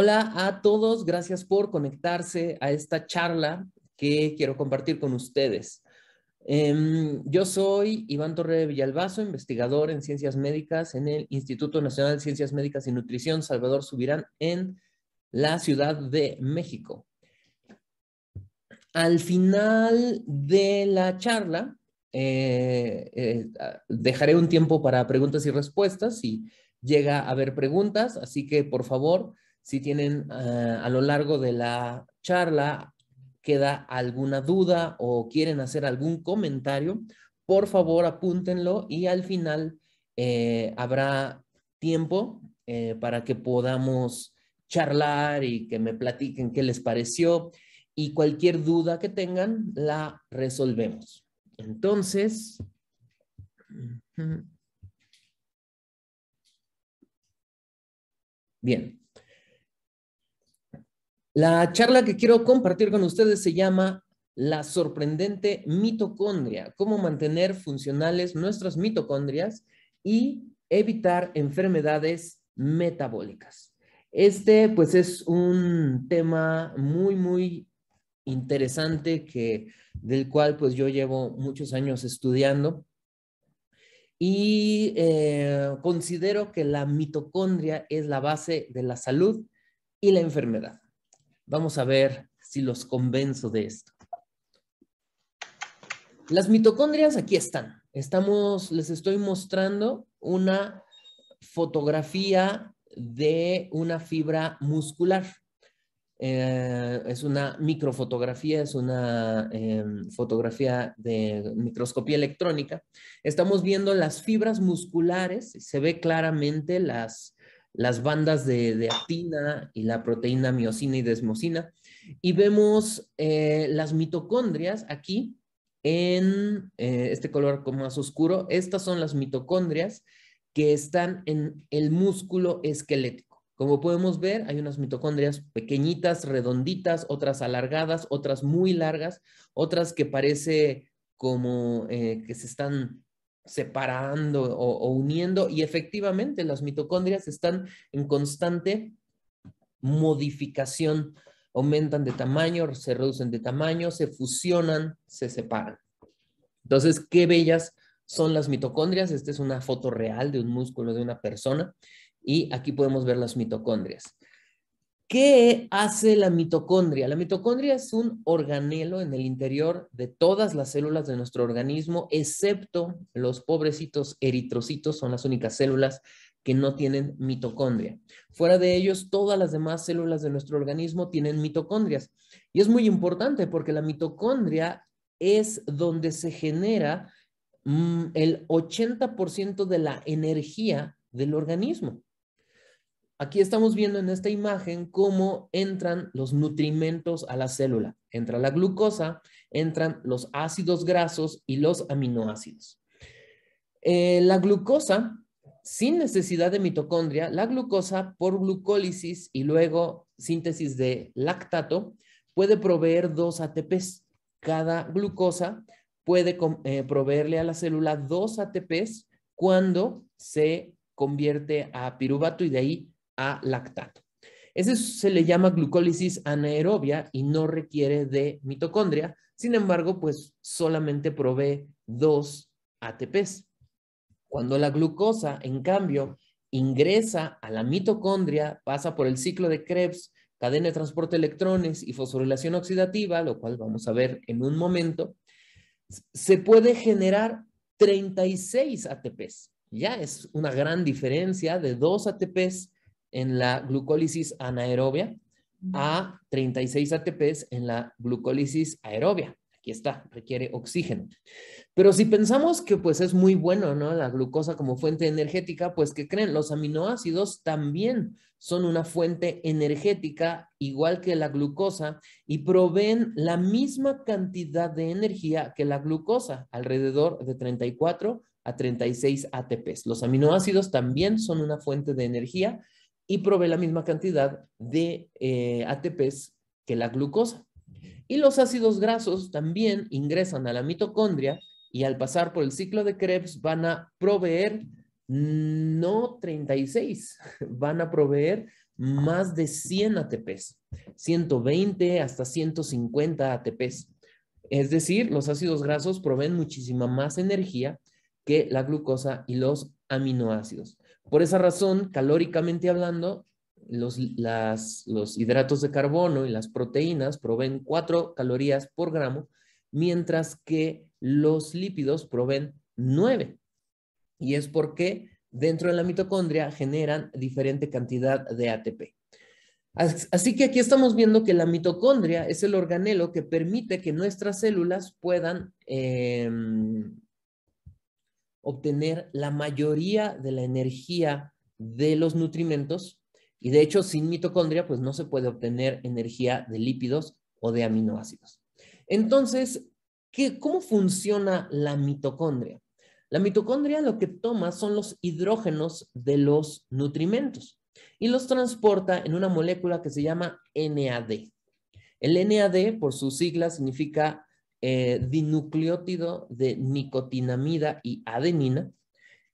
Hola a todos, gracias por conectarse a esta charla que quiero compartir con ustedes. Em, yo soy Iván Torre Villalbazo, investigador en ciencias médicas en el Instituto Nacional de Ciencias Médicas y Nutrición Salvador Subirán en la Ciudad de México. Al final de la charla, eh, eh, dejaré un tiempo para preguntas y respuestas si llega a haber preguntas, así que por favor si tienen ah, a lo largo de la charla queda alguna duda o quieren hacer algún comentario, por favor apúntenlo y al final eh, habrá tiempo eh, para que podamos charlar y que me platiquen qué les pareció y cualquier duda que tengan la resolvemos. Entonces, bien. La charla que quiero compartir con ustedes se llama La sorprendente mitocondria, cómo mantener funcionales nuestras mitocondrias y evitar enfermedades metabólicas. Este pues es un tema muy, muy interesante que, del cual pues yo llevo muchos años estudiando y eh, considero que la mitocondria es la base de la salud y la enfermedad. Vamos a ver si los convenzo de esto. Las mitocondrias aquí están. Estamos, les estoy mostrando una fotografía de una fibra muscular. Eh, es una microfotografía, es una em, fotografía de microscopía electrónica. Estamos viendo las fibras musculares, se ve claramente las, las bandas de, actina y la proteína miocina y desmocina. Y vemos eh, las mitocondrias aquí en eh, este color como más oscuro. Estas son las mitocondrias que están en el músculo esquelético. Como podemos ver, hay unas mitocondrias pequeñitas, redonditas, otras alargadas, otras muy largas, otras que parece como eh, que se están separando o, uniendo y efectivamente las mitocondrias están en constante modificación, aumentan de tamaño, se reducen de tamaño, se fusionan, se separan. Entonces, qué bellas son las mitocondrias. Esta es una foto real de un músculo de una persona y aquí podemos ver las mitocondrias. ¿Qué hace la mitocondria? La mitocondria es un organelo en el interior de todas las células de nuestro organismo, excepto los pobrecitos eritrocitos, son las únicas células que no tienen mitocondria. Fuera de ellos, todas las demás células de nuestro organismo tienen mitocondrias. Y es muy importante porque la mitocondria es donde se genera mm, el 80% de la energía del organismo. Aquí estamos viendo en esta imagen cómo entran los nutrimentos a la célula. Entra la glucosa, entran los ácidos grasos y los aminoácidos. Eh, la glucosa, sin necesidad de mitocondria, la glucosa por glucólisis y luego síntesis de lactato puede proveer dos ATPs. Cada glucosa puede eh, proveerle a la célula dos ATPs cuando se convierte a piruvato y de ahí a lactato. Eso se le llama glucólisis anaerobia y no requiere de mitocondria. Sin embargo, pues solamente provee dos ATPs. Cuando la glucosa, en cambio, ingresa a la mitocondria, pasa por el ciclo de Krebs, cadena de transporte de electrones y fosforilación oxidativa, lo cual vamos a ver en un momento, se puede generar 36 ATPs. Ya es una gran diferencia de dos ATPs en la glucólisis anaerobia a 36 ATPs en la glucólisis aerobia. Aquí está, requiere oxígeno. Pero si pensamos que pues es muy bueno, ¿no? La glucosa como fuente energética, pues ¿qué creen? Los aminoácidos también son una fuente energética igual que la glucosa y proveen la misma cantidad de energía que la glucosa, alrededor de 34 a 36 ATPs. Los aminoácidos también son una fuente de energía y provee la misma cantidad de eh, ATPs que la glucosa. Y los ácidos grasos también ingresan a la mitocondria y al pasar por el ciclo de Krebs van a proveer mm, no 36, van a proveer más de 100 ATPs, 120 hasta 150 ATPs. Es decir, los ácidos grasos proveen muchísima más energía que la glucosa y los aminoácidos. Por esa razón, calóricamente hablando, los, hidratos de carbono y las proteínas proveen 4 calorías por gramo, mientras que los lípidos proveen 9. Y es porque dentro de la mitocondria generan diferente cantidad de ATP. Así que aquí estamos viendo que la mitocondria es el organelo que permite que nuestras células puedan em, obtener la mayoría de la energía de los nutrimentos y de hecho sin mitocondria pues no se puede obtener energía de lípidos o de aminoácidos. Entonces, ¿qué, ¿cómo funciona la mitocondria? La mitocondria lo que toma son los hidrógenos de los nutrimentos y los transporta en una molécula que se llama NAD. El NAD, por su sigla, significa eh, dinucleótido de nicotinamida y adenina.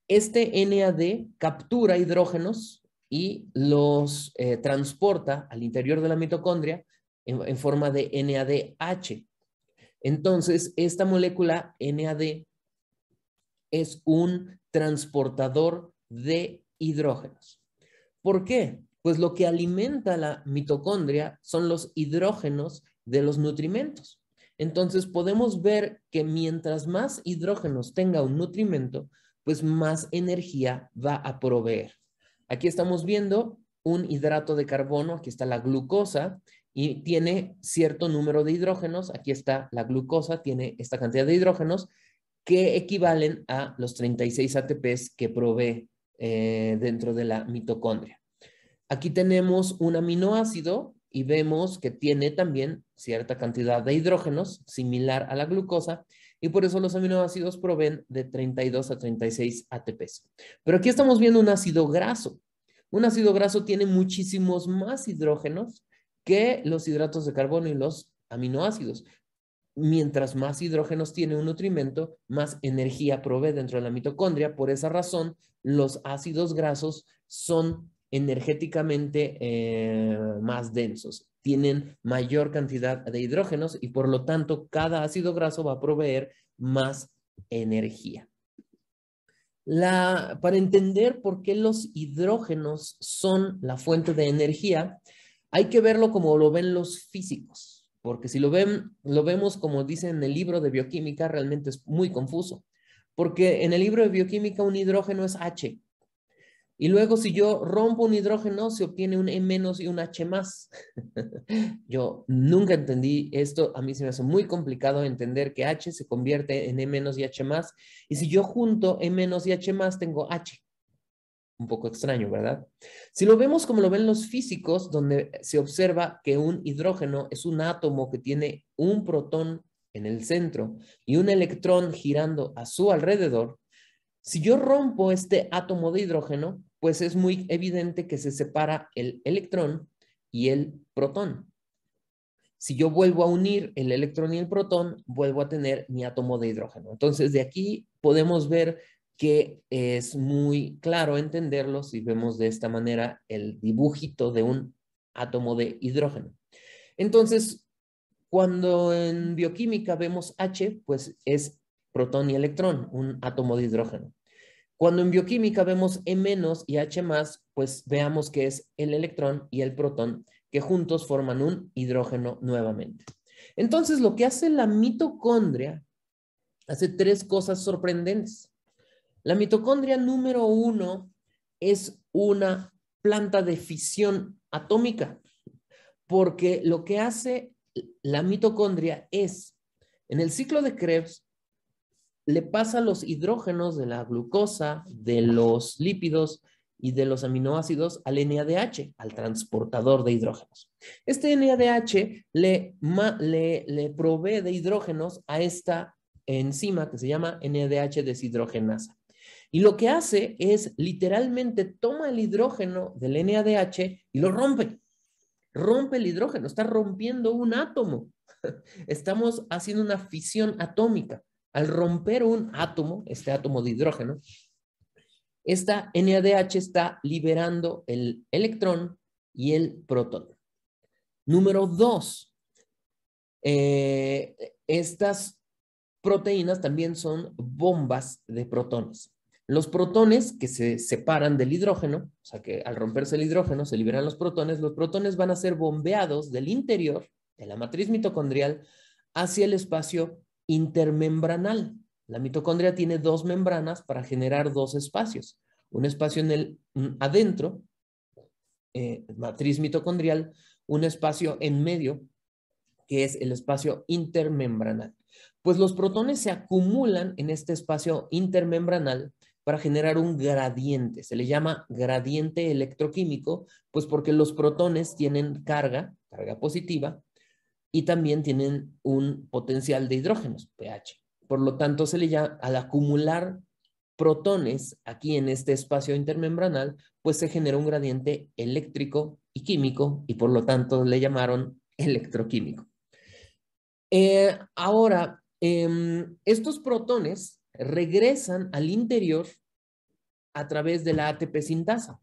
Este NAD captura hidrógenos y los eh, transporta al interior de la mitocondria en, en, forma de NADH. Entonces, esta molécula NAD es un transportador de hidrógenos. ¿Por qué? Pues lo que alimenta la mitocondria son los hidrógenos de los nutrimentos. Entonces podemos ver que mientras más hidrógenos tenga un nutrimento, pues más energía va a proveer. Aquí estamos viendo un hidrato de carbono, aquí está la glucosa y tiene cierto número de hidrógenos, aquí está la glucosa, tiene esta cantidad de hidrógenos que equivalen a los 36 ATPs que provee eh, dentro de la mitocondria. Aquí tenemos un aminoácido y vemos que tiene también cierta cantidad de hidrógenos similar a la glucosa y por eso los aminoácidos proveen de 32 a 36 ATPs. Pero aquí estamos viendo un ácido graso. Un ácido graso tiene muchísimos más hidrógenos que los hidratos de carbono y los aminoácidos. Mientras más hidrógenos tiene un nutrimento, más energía provee dentro de la mitocondria. Por esa razón, los ácidos grasos son energéticamente eh, más densos, tienen mayor cantidad de hidrógenos y por lo tanto cada ácido graso va a proveer más energía. La, para entender por qué los hidrógenos son la fuente de energía, hay que verlo como lo ven los físicos, porque si lo, ven, lo vemos como dice en el libro de bioquímica, realmente es muy confuso, porque en el libro de bioquímica un hidrógeno es H, y luego si yo rompo un hidrógeno, se obtiene un E menos y un H más. yo nunca entendí esto, a mí se me hace muy complicado entender que H se convierte en E menos y H más. Y si yo junto E menos y H más, tengo H. Un poco extraño, ¿verdad? Si lo vemos como lo ven los físicos, donde se observa que un hidrógeno es un átomo que tiene un protón en el centro y un electrón girando a su alrededor, si yo rompo este átomo de hidrógeno, pues es muy evidente que se separa el electrón y el protón. Si yo vuelvo a unir el electrón y el protón, vuelvo a tener mi átomo de hidrógeno. Entonces, de aquí podemos ver que es muy claro entenderlo si vemos de esta manera el dibujito de un átomo de hidrógeno. Entonces, cuando en bioquímica vemos H, pues es protón y electrón, un átomo de hidrógeno. Cuando en bioquímica vemos E- y H+, pues veamos que es el electrón y el protón que juntos forman un hidrógeno nuevamente. Entonces, lo que hace la mitocondria hace tres cosas sorprendentes. La mitocondria número uno es una planta de fisión atómica, porque lo que hace la mitocondria es, en el ciclo de Krebs, le pasa los hidrógenos de la glucosa, de los lípidos y de los aminoácidos al NADH, al transportador de hidrógenos. Este NADH le, provee de hidrógenos a esta enzima que se llama NADH deshidrogenasa. Y lo que hace es literalmente toma el hidrógeno del NADH y lo rompe. Rompe el hidrógeno, está rompiendo un átomo. Estamos haciendo una fisión atómica. Al romper un átomo, este átomo de hidrógeno, esta NADH está liberando el electrón y el protón. Número dos, eh, estas proteínas también son bombas de protones. Los protones que se separan del hidrógeno, o sea que al romperse el hidrógeno se liberan los protones, los protones van a ser bombeados del interior de la matriz mitocondrial hacia el espacio intermembranal. La mitocondria tiene dos membranas para generar dos espacios. Un espacio en el mm, adentro, eh, matriz mitocondrial, un espacio en medio, que es el espacio intermembranal. Pues los protones se acumulan en este espacio intermembranal para generar un gradiente. Se le llama gradiente electroquímico, pues porque los protones tienen carga, carga positiva, y también tienen un potencial de hidrógenos, pH. Por lo tanto, se le llama, al acumular protones aquí en este espacio intermembranal, pues se genera un gradiente eléctrico y químico y por lo tanto le llamaron electroquímico. Eh, ahora, em, estos protones regresan al interior a través de la ATP sintasa.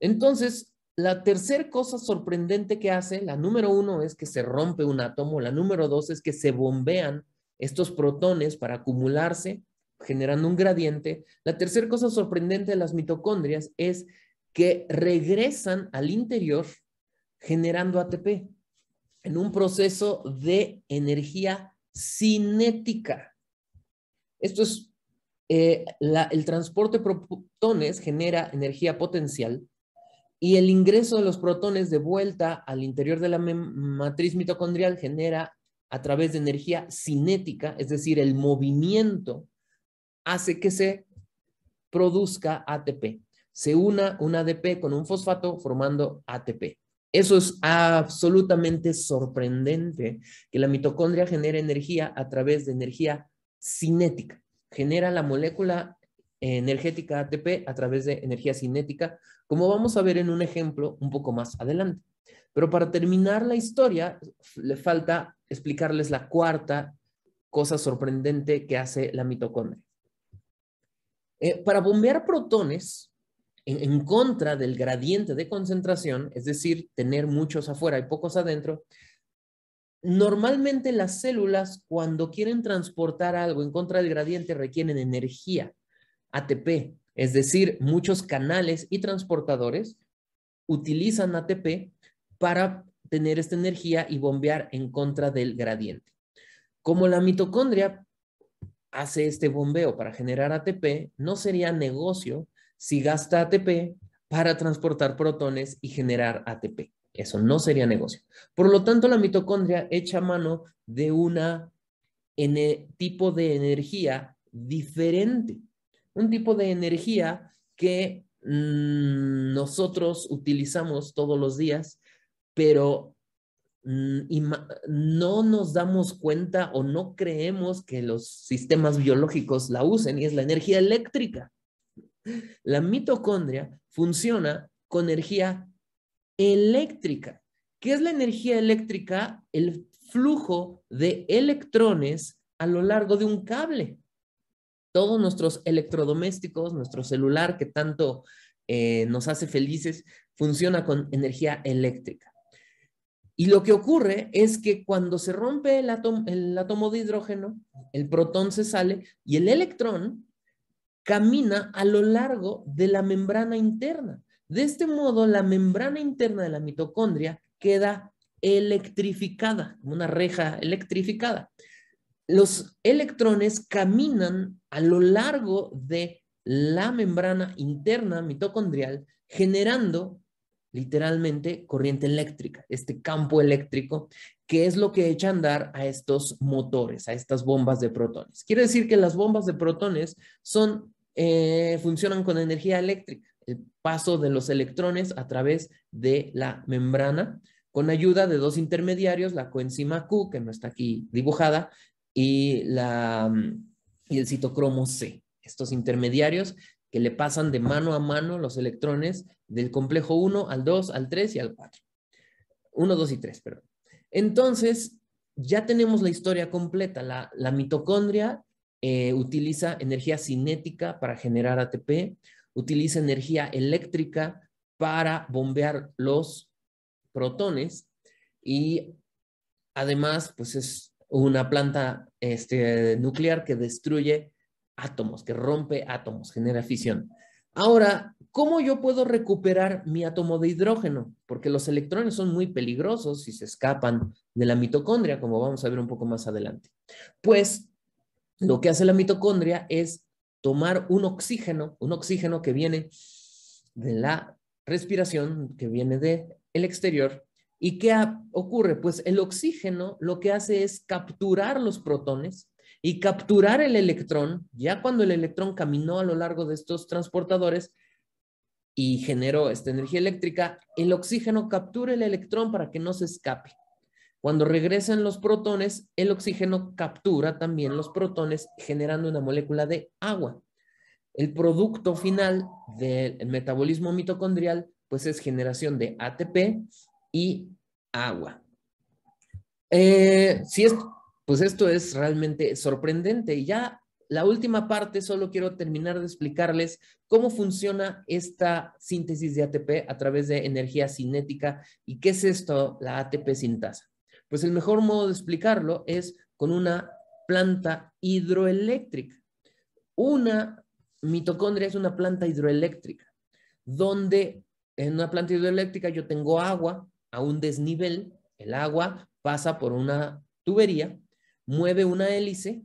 Entonces, la tercera cosa sorprendente que hace, la número uno es que se rompe un átomo, la número dos es que se bombean estos protones para acumularse, generando un gradiente. La tercera cosa sorprendente de las mitocondrias es que regresan al interior generando ATP en un proceso de energía cinética. Esto es, eh, el transporte de protones genera energía potencial y el ingreso de los protones de vuelta al interior de la matriz mitocondrial genera a través de energía cinética, es decir, el movimiento hace que se produzca ATP. Se una un ADP con un fosfato formando ATP. Eso es absolutamente sorprendente que la mitocondria genere energía a través de energía cinética. Genera la molécula energética ATP a través de energía cinética, como vamos a ver en un ejemplo un poco más adelante. Pero para terminar la historia, le falta explicarles la cuarta cosa sorprendente que hace la mitocondria. Eh, para bombear protones en, contra del gradiente de concentración, es decir, tener muchos afuera y pocos adentro, normalmente las células cuando quieren transportar algo en contra del gradiente requieren energía. ATP, es decir, muchos canales y transportadores utilizan ATP para tener esta energía y bombear en contra del gradiente. Como la mitocondria hace este bombeo para generar ATP, no sería negocio si gasta ATP para transportar protones y generar ATP. Eso no sería negocio. Por lo tanto, la mitocondria echa mano de un tipo de energía diferente un tipo de energía que mm, nosotros utilizamos todos los días, pero mm, no nos damos cuenta o no creemos que los sistemas biológicos la usen y es la energía eléctrica. La mitocondria funciona con energía eléctrica. ¿Qué es la energía eléctrica? El flujo de electrones a lo largo de un cable todos nuestros electrodomésticos, nuestro celular que tanto eh, nos hace felices, funciona con energía eléctrica. Y lo que ocurre es que cuando se rompe el, átomo, el átomo de hidrógeno, el protón se sale y el electrón camina a lo largo de la membrana interna. De este modo, la membrana interna de la mitocondria queda electrificada, una reja electrificada los electrones caminan a lo largo de la membrana interna mitocondrial generando literalmente corriente eléctrica, este campo eléctrico, que es lo que echa a andar a estos motores, a estas bombas de protones. Quiere decir que las bombas de protones son, eh, funcionan con energía eléctrica, el paso de los electrones a través de la membrana, con ayuda de dos intermediarios, la coenzima Q, que no está aquí dibujada, y, la, mm, el citocromo C, estos intermediarios que le pasan de mano a mano los electrones del complejo 1 al 2, al 3 y al 4. 1, 2 y 3, perdón. Entonces, ya tenemos la historia completa. La, mitocondria eh, utiliza energía cinética para generar ATP, utiliza energía eléctrica para bombear los protones y además, pues es una planta este, nuclear que destruye átomos, que rompe átomos, genera fisión. Ahora, ¿cómo yo puedo recuperar mi átomo de hidrógeno? Porque los electrones son muy peligrosos si se escapan de la mitocondria, como vamos a ver un poco más adelante. Pues lo que hace la mitocondria es tomar un oxígeno, un oxígeno que viene de la respiración, que viene del el exterior, ¿Y qué ocurre? Pues el oxígeno lo que hace es capturar los protones y capturar el electrón, ya cuando el electrón caminó a lo largo de estos transportadores y generó esta energía eléctrica, el oxígeno captura el electrón para que no se escape. Cuando regresan los protones, el oxígeno captura también los protones generando una molécula de agua. El producto final del metabolismo mitocondrial pues es generación de ATP y agua. Eh, si pues esto es realmente sorprendente. Y ya la última parte, solo quiero terminar de explicarles cómo funciona esta síntesis de ATP a través de energía cinética y qué es esto, la ATP sintasa. Pues el mejor modo de explicarlo es con una planta hidroeléctrica. Una mitocondria es una planta hidroeléctrica, donde en una planta hidroeléctrica yo tengo agua a un desnivel, el agua pasa por una tubería, mueve una hélice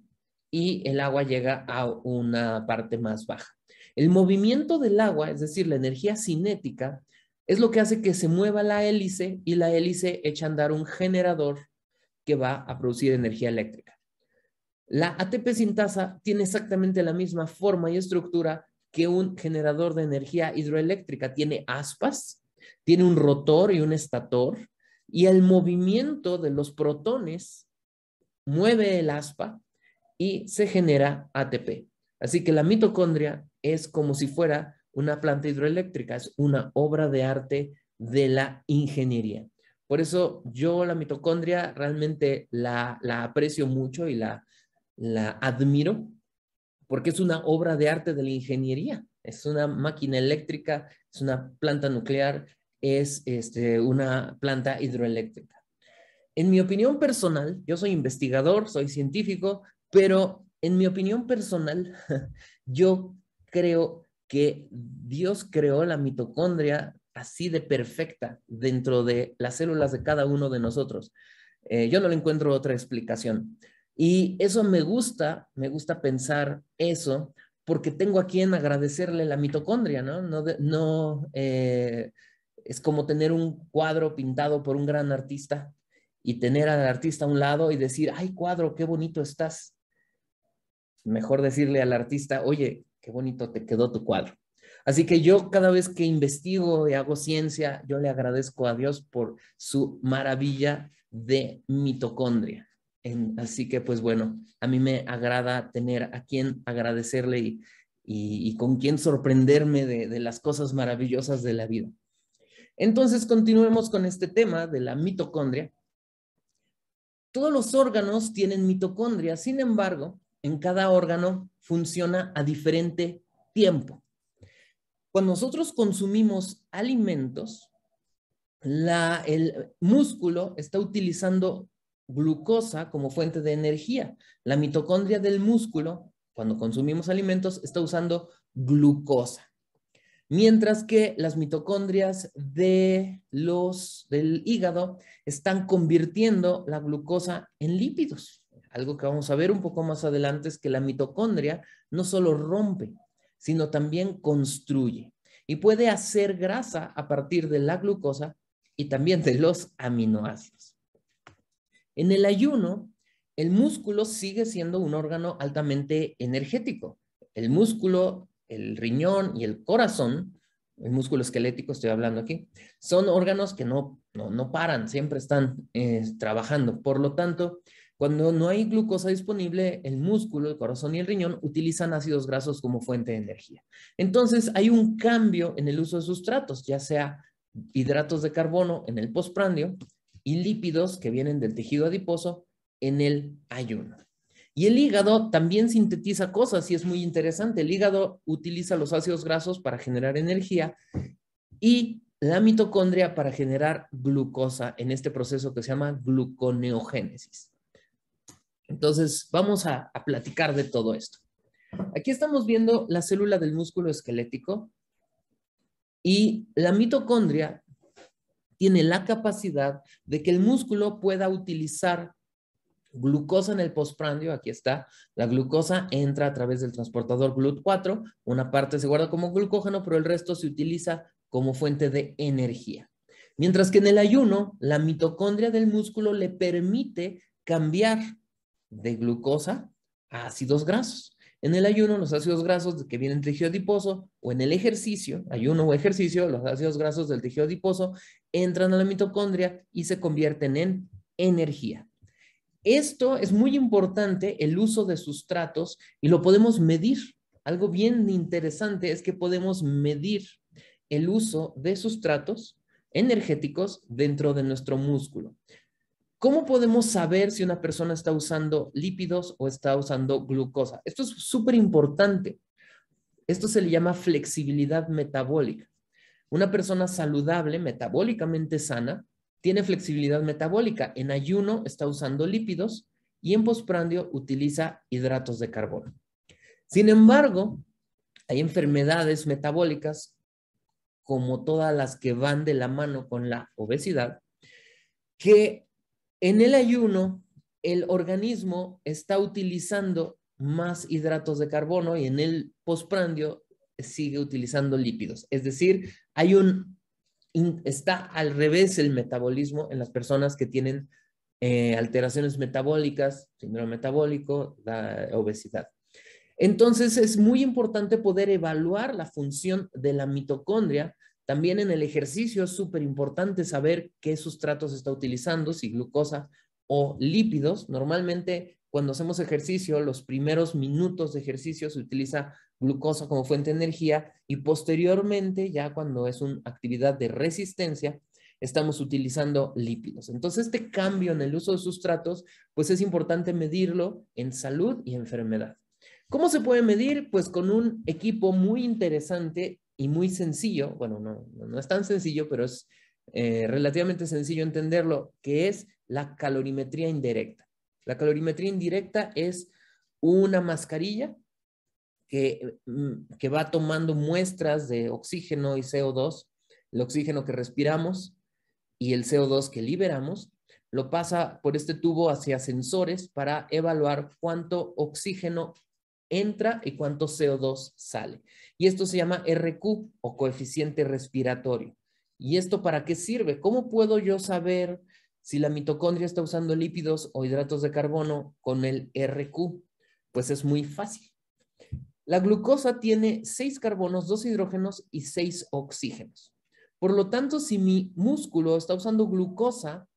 y el agua llega a una parte más baja. El movimiento del agua, es decir, la energía cinética, es lo que hace que se mueva la hélice y la hélice echa a andar un generador que va a producir energía eléctrica. La ATP sintasa tiene exactamente la misma forma y estructura que un generador de energía hidroeléctrica. Tiene aspas tiene un rotor y un estator, y el movimiento de los protones mueve el aspa y se genera ATP. Así que la mitocondria es como si fuera una planta hidroeléctrica, es una obra de arte de la ingeniería. Por eso yo la mitocondria realmente la, aprecio mucho y la admiro, porque es una obra de arte de la ingeniería es una máquina eléctrica, es una planta nuclear, es este, una planta hidroeléctrica. En mi opinión personal, yo soy investigador, soy científico, pero en mi opinión personal, yo creo que Dios creó la mitocondria así de perfecta dentro de las células de cada uno de nosotros. Eh, yo no le encuentro otra explicación. Y eso me gusta, me gusta pensar eso, porque tengo a quien agradecerle la mitocondria, ¿no? No, eh, es como tener un cuadro pintado por un gran artista y tener al artista a un lado y decir, ay cuadro, qué bonito estás. Mejor decirle al artista, oye, qué bonito te quedó tu cuadro. Así que yo cada vez que investigo y hago ciencia, yo le agradezco a Dios por su maravilla de mitocondria así que, pues bueno, a mí me agrada tener a quien agradecerle y, con quien sorprenderme de, las cosas maravillosas de la vida. Entonces, continuemos con este tema de la mitocondria. Todos los órganos tienen mitocondria, sin embargo, en cada órgano funciona a diferente tiempo. Cuando nosotros consumimos alimentos, el músculo está utilizando glucosa como fuente de energía. La mitocondria del músculo, cuando consumimos alimentos, está usando glucosa. Mientras que las mitocondrias de los, del hígado están convirtiendo la glucosa en lípidos. Algo que vamos a ver un poco más adelante es que la mitocondria no solo rompe, sino también construye y puede hacer grasa a partir de la glucosa y también de los aminoácidos. En el ayuno, el músculo sigue siendo un órgano altamente energético. El músculo, el riñón y el corazón, el músculo esquelético estoy hablando aquí, son órganos que no, no, paran, siempre están eh, trabajando. Por lo tanto, cuando no hay glucosa disponible, el músculo, el corazón y el riñón utilizan ácidos grasos como fuente de energía. Entonces, hay un cambio en el uso de sustratos, ya sea hidratos de carbono en el postprandio y lípidos que vienen del tejido adiposo en el ayuno. Y el hígado también sintetiza cosas y es muy interesante. El hígado utiliza los ácidos grasos para generar energía y la mitocondria para generar glucosa en este proceso que se llama gluconeogénesis. Entonces, vamos a, platicar de todo esto. Aquí estamos viendo la célula del músculo esquelético y la mitocondria tiene la capacidad de que el músculo pueda utilizar glucosa en el postprandio, aquí está, la glucosa entra a través del transportador GLUT4, una parte se guarda como glucógeno, pero el resto se utiliza como fuente de energía. Mientras que en el ayuno, la mitocondria del músculo le permite cambiar de glucosa a ácidos grasos. En el ayuno, los ácidos grasos que vienen del tejido adiposo o en el ejercicio, ayuno o ejercicio, los ácidos grasos del tejido adiposo entran a la mitocondria y se convierten en energía. Esto es muy importante, el uso de sustratos, y lo podemos medir. Algo bien interesante es que podemos medir el uso de sustratos energéticos dentro de nuestro músculo. ¿Cómo podemos saber si una persona está usando lípidos o está usando glucosa? Esto es súper importante. Esto se le llama flexibilidad metabólica. Una persona saludable, metabólicamente sana, tiene flexibilidad metabólica. En ayuno está usando lípidos y en posprandio utiliza hidratos de carbono. Sin embargo, hay enfermedades metabólicas, como todas las que van de la mano con la obesidad, que en el ayuno, el organismo está utilizando más hidratos de carbono y en el posprandio sigue utilizando lípidos. Es decir, hay un, está al revés el metabolismo en las personas que tienen eh, alteraciones metabólicas, síndrome metabólico, la obesidad. Entonces es muy importante poder evaluar la función de la mitocondria también en el ejercicio es súper importante saber qué sustratos está utilizando, si glucosa o lípidos. Normalmente cuando hacemos ejercicio, los primeros minutos de ejercicio se utiliza glucosa como fuente de energía y posteriormente, ya cuando es una actividad de resistencia, estamos utilizando lípidos. Entonces, este cambio en el uso de sustratos, pues es importante medirlo en salud y enfermedad. ¿Cómo se puede medir? Pues con un equipo muy interesante y muy sencillo, bueno, no, es tan sencillo, pero es eh, relativamente sencillo entenderlo, que es la calorimetría indirecta. La calorimetría indirecta es una mascarilla que, mm, que va tomando muestras de oxígeno y CO2, el oxígeno que respiramos y el CO2 que liberamos, lo pasa por este tubo hacia sensores para evaluar cuánto oxígeno entra y cuánto CO2 sale. Y esto se llama RQ o coeficiente respiratorio. ¿Y esto para qué sirve? ¿Cómo puedo yo saber si la mitocondria está usando lípidos o hidratos de carbono con el RQ? Pues es muy fácil. La glucosa tiene seis carbonos, dos hidrógenos y seis oxígenos. Por lo tanto, si mi músculo está usando glucosa,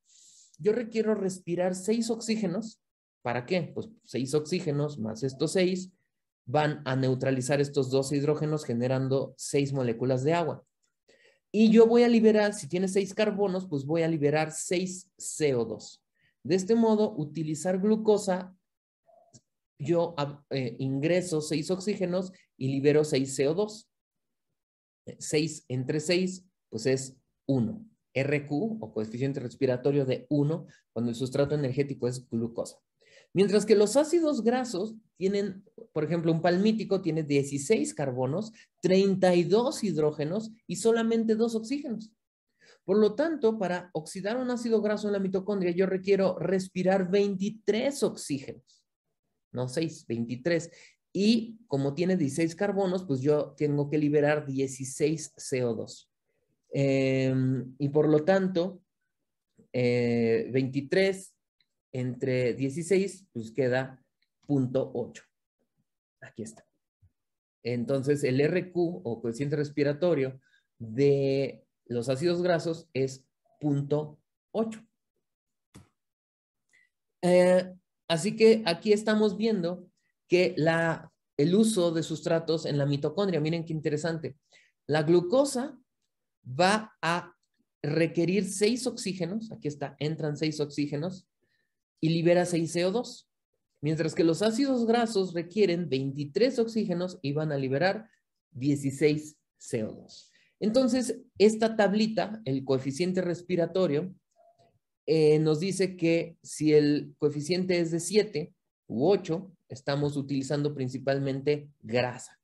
yo requiero respirar seis oxígenos. ¿Para qué? Pues seis oxígenos más estos seis van a neutralizar estos dos hidrógenos generando seis moléculas de agua. Y yo voy a liberar, si tiene seis carbonos, pues voy a liberar seis CO2. De este modo, utilizar glucosa, yo eh, ingreso seis oxígenos y libero seis CO2. Seis entre seis, pues es uno. RQ o coeficiente respiratorio de uno, cuando el sustrato energético es glucosa. Mientras que los ácidos grasos tienen, por ejemplo, un palmítico tiene 16 carbonos, 32 hidrógenos y solamente dos oxígenos. Por lo tanto, para oxidar un ácido graso en la mitocondria, yo requiero respirar 23 oxígenos, no 6, 23. Y como tiene 16 carbonos, pues yo tengo que liberar 16 CO2. Em, y por lo tanto, eh, 23 entre 16, pues queda 0.8. Aquí está. Entonces, el RQ o coeficiente respiratorio de los ácidos grasos es 0.8. Eh, así que aquí estamos viendo que la, el uso de sustratos en la mitocondria, miren qué interesante. La glucosa va a requerir seis oxígenos, aquí está, entran seis oxígenos, y libera 6 CO2, mientras que los ácidos grasos requieren 23 oxígenos y van a liberar 16 CO2. Entonces, esta tablita, el coeficiente respiratorio, eh, nos dice que si el coeficiente es de 7 u 8, estamos utilizando principalmente grasa.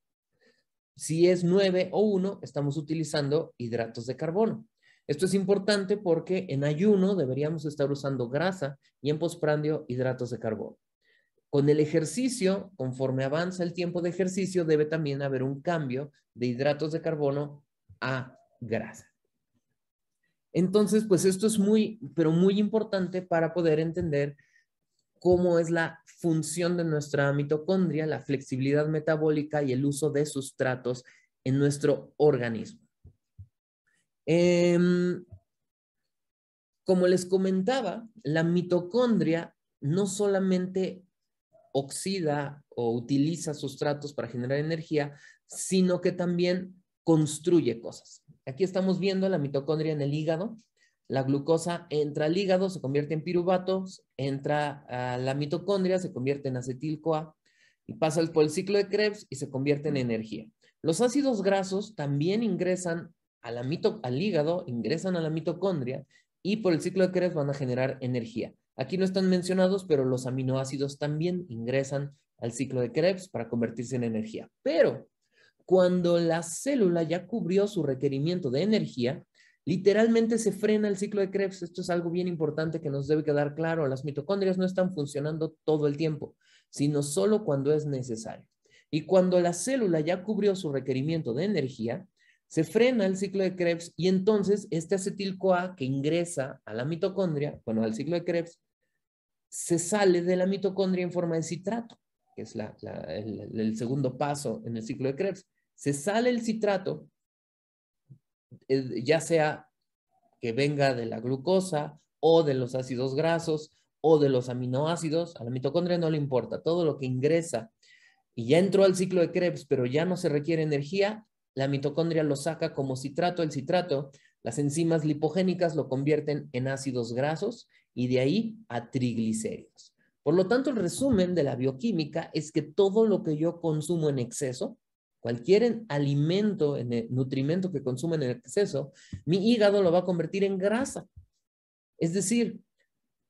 Si es 9 o 1, estamos utilizando hidratos de carbono. Esto es importante porque en ayuno deberíamos estar usando grasa y en posprandio, hidratos de carbono. Con el ejercicio, conforme avanza el tiempo de ejercicio, debe también haber un cambio de hidratos de carbono a grasa. Entonces, pues esto es muy, pero muy importante para poder entender cómo es la función de nuestra mitocondria, la flexibilidad metabólica y el uso de sustratos en nuestro organismo. Em, como les comentaba, la mitocondria no solamente oxida o utiliza sustratos para generar energía, sino que también construye cosas. Aquí estamos viendo la mitocondria en el hígado. La glucosa entra al hígado, se convierte en piruvato, entra a la mitocondria, se convierte en acetil-CoA y pasa por el ciclo de Krebs y se convierte en energía. Los ácidos grasos también ingresan al hígado, ingresan a la mitocondria y por el ciclo de Krebs van a generar energía. Aquí no están mencionados, pero los aminoácidos también ingresan al ciclo de Krebs para convertirse en energía. Pero cuando la célula ya cubrió su requerimiento de energía, literalmente se frena el ciclo de Krebs. Esto es algo bien importante que nos debe quedar claro. Las mitocondrias no están funcionando todo el tiempo, sino solo cuando es necesario. Y cuando la célula ya cubrió su requerimiento de energía, se frena el ciclo de Krebs y entonces este acetil-CoA que ingresa a la mitocondria, bueno, al ciclo de Krebs, se sale de la mitocondria en forma de citrato, que es el, el segundo paso en el ciclo de Krebs. Se sale el citrato, eh, ya sea que venga de la glucosa o de los ácidos grasos o de los aminoácidos, a la mitocondria no le importa, todo lo que ingresa y ya entró al ciclo de Krebs, pero ya no se requiere energía, la mitocondria lo saca como citrato, el citrato, las enzimas lipogénicas lo convierten en ácidos grasos y de ahí a triglicéridos. Por lo tanto, el resumen de la bioquímica es que todo lo que yo consumo en exceso, cualquier alimento, nutrimento que consumen en exceso, mi hígado lo va a convertir en grasa. Es decir,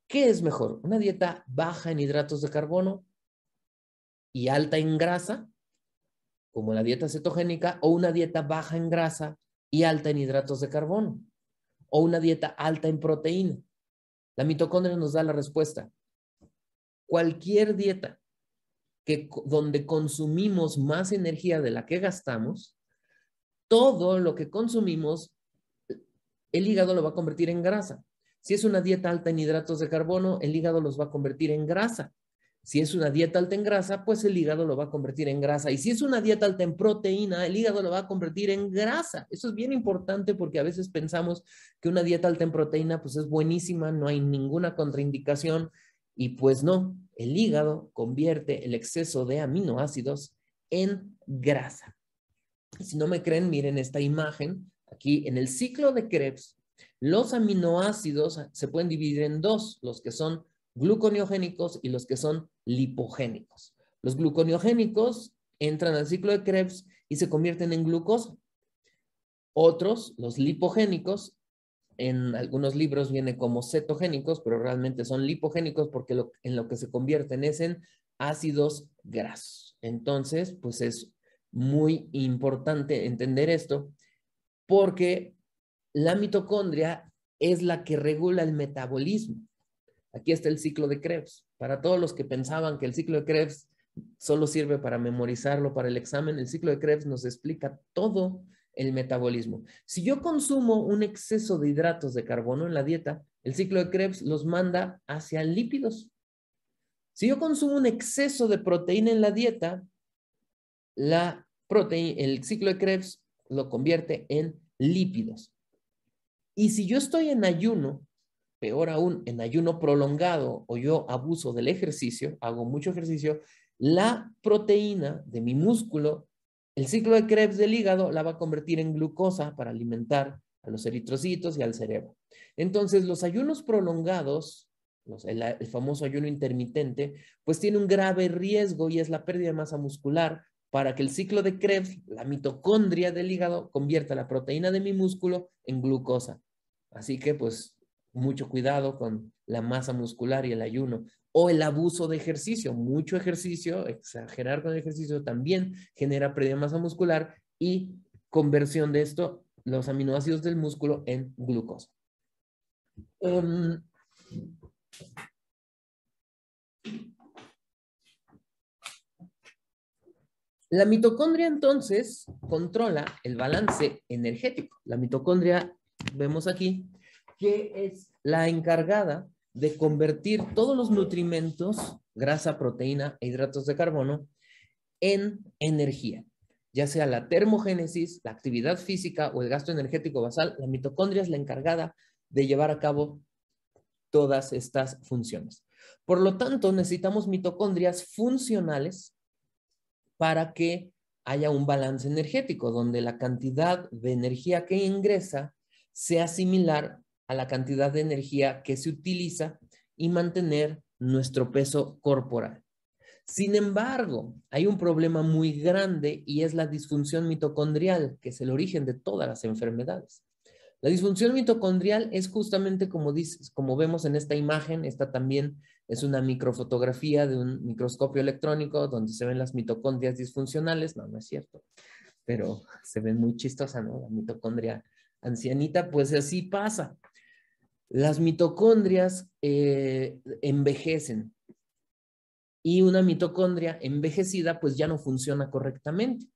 ¿qué es mejor? ¿Una dieta baja en hidratos de carbono y alta en grasa? como la dieta cetogénica, o una dieta baja en grasa y alta en hidratos de carbono, o una dieta alta en proteína. La mitocondria nos da la respuesta. Cualquier dieta que, donde consumimos más energía de la que gastamos, todo lo que consumimos, el hígado lo va a convertir en grasa. Si es una dieta alta en hidratos de carbono, el hígado los va a convertir en grasa. Si es una dieta alta en grasa, pues el hígado lo va a convertir en grasa. Y si es una dieta alta en proteína, el hígado lo va a convertir en grasa. Eso es bien importante porque a veces pensamos que una dieta alta en proteína pues es buenísima, no hay ninguna contraindicación y pues no, el hígado convierte el exceso de aminoácidos en grasa. si no me creen, miren esta imagen. Aquí en el ciclo de Krebs, los aminoácidos se pueden dividir en dos, los que son gluconeogénicos y los que son lipogénicos. Los gluconeogénicos entran al ciclo de Krebs y se convierten en glucosa. Otros, los lipogénicos, en algunos libros viene como cetogénicos, pero realmente son lipogénicos porque en lo que se convierten es en ácidos grasos. Entonces, pues es muy importante entender esto porque la mitocondria es la que regula el metabolismo. Aquí está el ciclo de Krebs. Para todos los que pensaban que el ciclo de Krebs solo sirve para memorizarlo para el examen, el ciclo de Krebs nos explica todo el metabolismo. Si yo consumo un exceso de hidratos de carbono en la dieta, el ciclo de Krebs los manda hacia lípidos. Si yo consumo un exceso de proteína en la dieta, la el ciclo de Krebs lo convierte en lípidos. Y si yo estoy en ayuno, peor aún, en ayuno prolongado o yo abuso del ejercicio, hago mucho ejercicio, la proteína de mi músculo, el ciclo de Krebs del hígado la va a convertir en glucosa para alimentar a los eritrocitos y al cerebro. Entonces, los ayunos prolongados, el famoso ayuno intermitente, pues tiene un grave riesgo y es la pérdida de masa muscular para que el ciclo de Krebs, la mitocondria del hígado, convierta la proteína de mi músculo en glucosa. Así que, pues, mucho cuidado con la masa muscular y el ayuno. O el abuso de ejercicio, mucho ejercicio, exagerar con el ejercicio también genera pérdida de masa muscular y conversión de esto, los aminoácidos del músculo, en glucosa. Em, la mitocondria entonces controla el balance energético. La mitocondria, vemos aquí, que es la encargada de convertir todos los nutrimentos, grasa, proteína e hidratos de carbono, en energía, ya sea la termogénesis, la actividad física o el gasto energético basal, la mitocondria es la encargada de llevar a cabo todas estas funciones. Por lo tanto, necesitamos mitocondrias funcionales para que haya un balance energético, donde la cantidad de energía que ingresa sea similar a la cantidad de energía que se utiliza y mantener nuestro peso corporal. Sin embargo, hay un problema muy grande y es la disfunción mitocondrial, que es el origen de todas las enfermedades. La disfunción mitocondrial es justamente como, vemos en esta imagen, esta también es una microfotografía de un microscopio electrónico donde se ven las mitocondrias disfuncionales, no, no es cierto, pero se ven muy chistosa, ¿no? La mitocondria ancianita, pues así pasa. Las mitocondrias eh, envejecen y una mitocondria envejecida pues ya no funciona correctamente.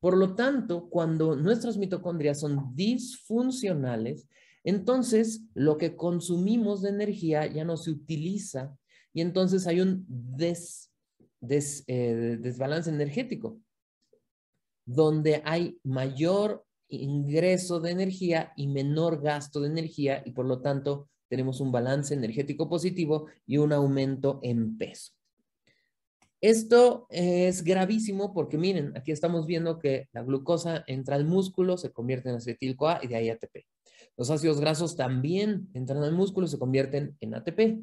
Por lo tanto, cuando nuestras mitocondrias son disfuncionales, entonces lo que consumimos de energía ya no se utiliza y entonces hay un des, eh, desbalance energético, donde hay mayor ingreso de energía y menor gasto de energía y por lo tanto tenemos un balance energético positivo y un aumento en peso. Esto es gravísimo porque miren, aquí estamos viendo que la glucosa entra al músculo, se convierte en acetil-CoA y de ahí ATP. Los ácidos grasos también entran al músculo, y se convierten en ATP.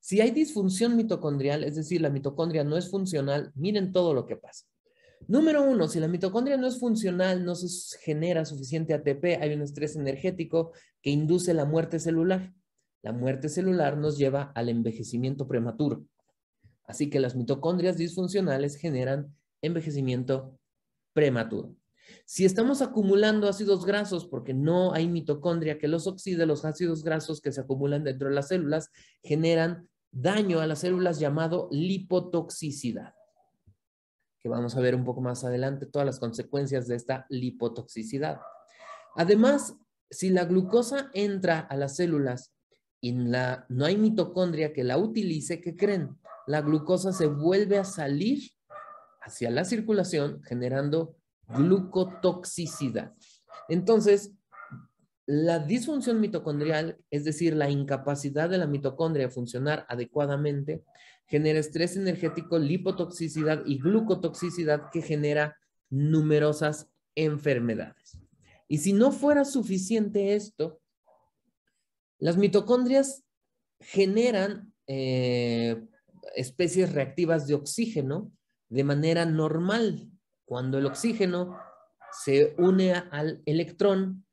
Si hay disfunción mitocondrial, es decir, la mitocondria no es funcional, miren todo lo que pasa. Número uno, si la mitocondria no es funcional, no se genera suficiente ATP, hay un estrés energético que induce la muerte celular. La muerte celular nos lleva al envejecimiento prematuro. Así que las mitocondrias disfuncionales generan envejecimiento prematuro. Si estamos acumulando ácidos grasos porque no hay mitocondria que los oxide, los ácidos grasos que se acumulan dentro de las células generan daño a las células llamado lipotoxicidad que vamos a ver un poco más adelante todas las consecuencias de esta lipotoxicidad. Además, si la glucosa entra a las células y no hay mitocondria que la utilice, ¿qué creen? La glucosa se vuelve a salir hacia la circulación generando glucotoxicidad. Entonces, la disfunción mitocondrial, es decir, la incapacidad de la mitocondria a funcionar adecuadamente, genera estrés energético, lipotoxicidad y glucotoxicidad que genera numerosas enfermedades. Y si no fuera suficiente esto, las mitocondrias generan eh, especies reactivas de oxígeno de manera normal. Cuando el oxígeno se une al electrón,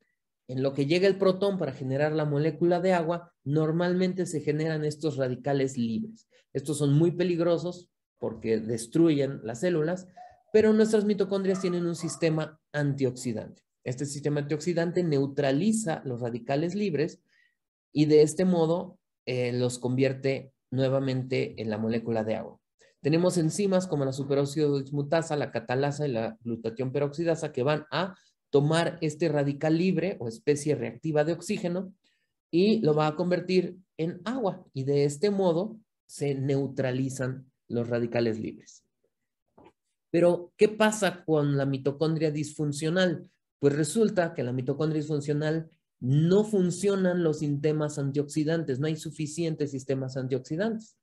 en lo que llega el protón para generar la molécula de agua, normalmente se generan estos radicales libres. Estos son muy peligrosos porque destruyen las células, pero nuestras mitocondrias tienen un sistema antioxidante. Este sistema antioxidante neutraliza los radicales libres y de este modo eh, los convierte nuevamente en la molécula de agua. Tenemos enzimas como la superóxido dismutasa, la catalasa y la glutatión peroxidasa que van a tomar este radical libre o especie reactiva de oxígeno y lo va a convertir en agua y de este modo se neutralizan los radicales libres. Pero, ¿qué pasa con la mitocondria disfuncional? Pues resulta que la mitocondria disfuncional no funcionan los sistemas antioxidantes, no hay suficientes sistemas antioxidantes.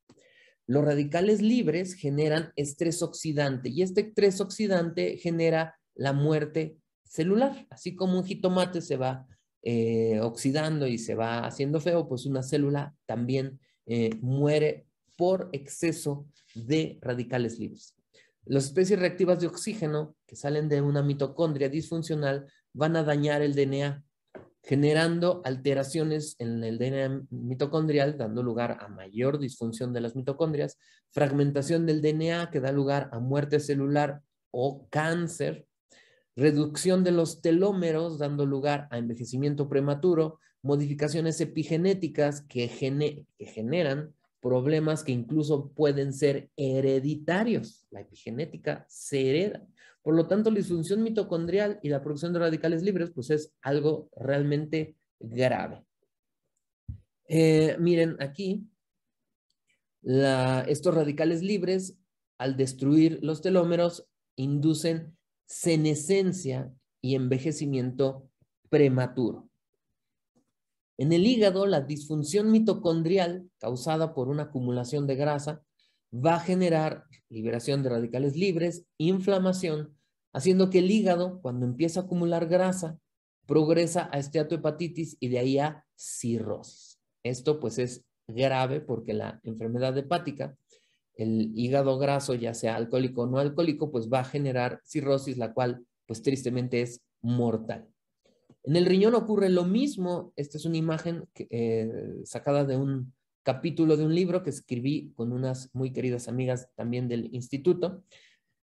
Los radicales libres generan estrés oxidante y este estrés oxidante genera la muerte celular. Así como un jitomate se va eh, oxidando y se va haciendo feo, pues una célula también eh, muere por exceso de radicales libres. Las especies reactivas de oxígeno que salen de una mitocondria disfuncional van a dañar el DNA, generando alteraciones en el DNA mitocondrial, dando lugar a mayor disfunción de las mitocondrias, fragmentación del DNA que da lugar a muerte celular o cáncer, reducción de los telómeros, dando lugar a envejecimiento prematuro, modificaciones epigenéticas que, que generan problemas que incluso pueden ser hereditarios. La epigenética se hereda. Por lo tanto, la disfunción mitocondrial y la producción de radicales libres, pues es algo realmente grave. Eh, miren aquí, estos radicales libres, al destruir los telómeros, inducen senescencia y envejecimiento prematuro. En el hígado, la disfunción mitocondrial causada por una acumulación de grasa va a generar liberación de radicales libres, inflamación, haciendo que el hígado, cuando empieza a acumular grasa, progresa a esteatohepatitis y de ahí a cirrosis. Esto pues es grave porque la enfermedad hepática el hígado graso, ya sea alcohólico o no alcohólico, pues va a generar cirrosis, la cual pues tristemente es mortal. En el riñón ocurre lo mismo. Esta es una imagen eh, sacada de un capítulo de un libro que escribí con unas muy queridas amigas también del instituto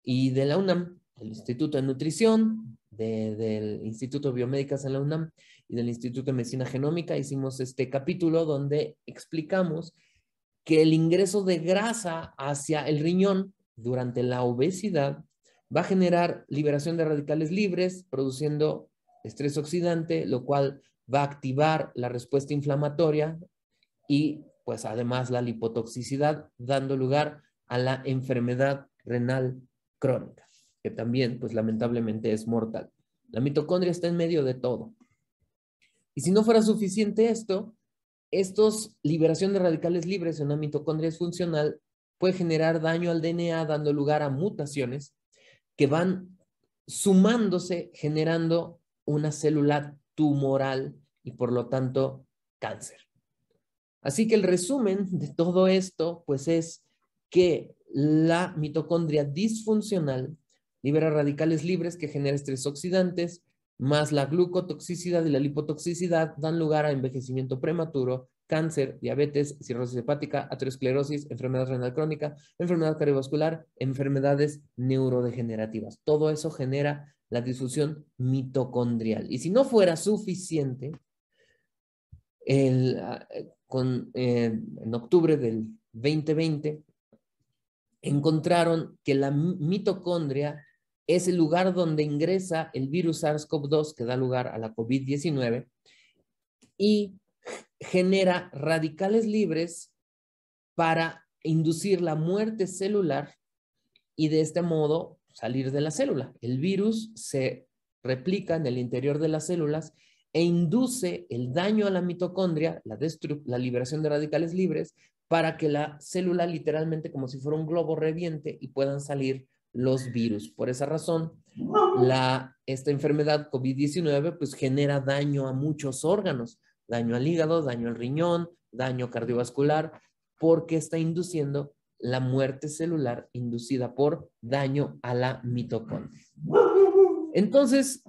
y de la UNAM, del Instituto de Nutrición, del Instituto de Biomédicas en la UNAM y del Instituto de Medicina Genómica. Hicimos este capítulo donde explicamos que el ingreso de grasa hacia el riñón durante la obesidad va a generar liberación de radicales libres, produciendo estrés oxidante, lo cual va a activar la respuesta inflamatoria y pues además la lipotoxicidad, dando lugar a la enfermedad renal crónica, que también pues lamentablemente es mortal. La mitocondria está en medio de todo. Y si no fuera suficiente esto, estos liberación de radicales libres en una mitocondria disfuncional puede generar daño al DNA dando lugar a mutaciones que van sumándose generando una célula tumoral y por lo tanto cáncer. Así que el resumen de todo esto pues es que la mitocondria disfuncional libera radicales libres que genera estrés oxidantes, más la glucotoxicidad y la lipotoxicidad dan lugar a envejecimiento prematuro, cáncer, diabetes, cirrosis hepática, aterosclerosis, enfermedad renal crónica, enfermedad cardiovascular, enfermedades neurodegenerativas. Todo eso genera la disfunción mitocondrial. Y si no fuera suficiente, el, con, eh, en octubre del 2020 encontraron que la mitocondria es el lugar donde ingresa el virus SARS-CoV-2 que da lugar a la COVID-19 y genera radicales libres para inducir la muerte celular y de este modo salir de la célula. El virus se replica en el interior de las células e induce el daño a la mitocondria, la, liberación de radicales libres, para que la célula literalmente como si fuera un globo reviente y puedan salir los virus. Por esa razón, esta enfermedad COVID-19 pues genera daño a muchos órganos, daño al hígado, daño al riñón, daño cardiovascular, porque está induciendo la muerte celular inducida por daño a la mitocondria. Entonces,